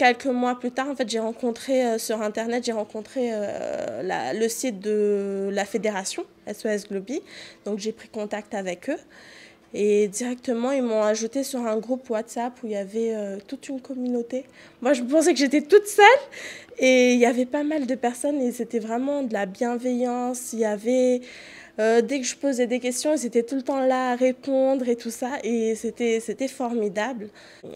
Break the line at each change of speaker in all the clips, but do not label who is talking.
quelques mois plus tard, en fait, j'ai rencontré euh, sur Internet, j'ai rencontré euh, le site de la fédération SOS Globi. Donc, j'ai pris contact avec eux. Et directement, ils m'ont ajouté sur un groupe WhatsApp où il y avait euh, toute une communauté. Moi, je pensais que j'étais toute seule. Et il y avait pas mal de personnes et c'était vraiment de la bienveillance. Il y avait, euh, dès que je posais des questions, ils étaient tout le temps là à répondre et tout ça. Et c'était, c'était formidable.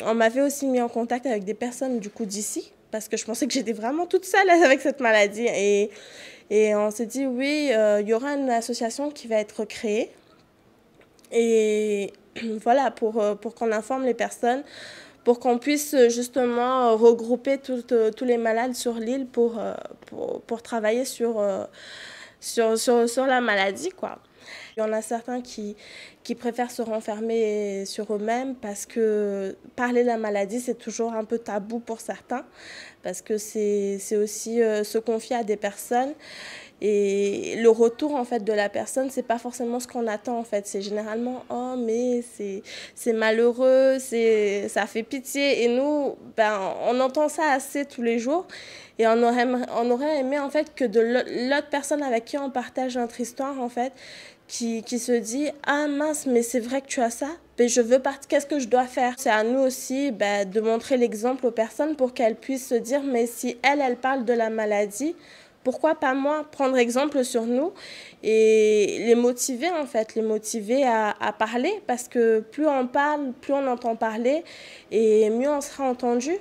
On m'avait aussi mis en contact avec des personnes du coup d'ici parce que je pensais que j'étais vraiment toute seule avec cette maladie. Et, et on s'est dit, oui, euh, il y aura une association qui va être créée. Et voilà, pour, euh, pour qu'on informe les personnes, pour qu'on puisse euh, justement euh, regrouper euh, tous les malades sur l'île pour, pour, travailler sur, sur, sur, la maladie. Quoi. Il y en a certains qui, qui préfèrent se renfermer sur eux-mêmes parce que parler de la maladie, c'est toujours un peu tabou pour certains, parce que c'est aussi se confier à des personnes et le retour en fait de la personne, c'est pas forcément ce qu'on attend en fait. C'est généralement oh mais c'est c'est malheureux, c'est ça fait pitié. Et nous, ben on entend ça assez tous les jours. Et on aurait, on aurait aimé en fait que de l'autre personne avec qui on partage notre histoire en fait, qui, qui se dit ah mince mais c'est vrai que tu as ça, mais ben, je veux partir, qu'est-ce que je dois faire C'est à nous aussi ben, de montrer l'exemple aux personnes pour qu'elles puissent se dire mais si elle elle parle de la maladie pourquoi pas moi prendre exemple sur nous et les motiver en fait, les motiver à, à, parler parce que plus on parle, plus on entend parler et mieux on sera entendu.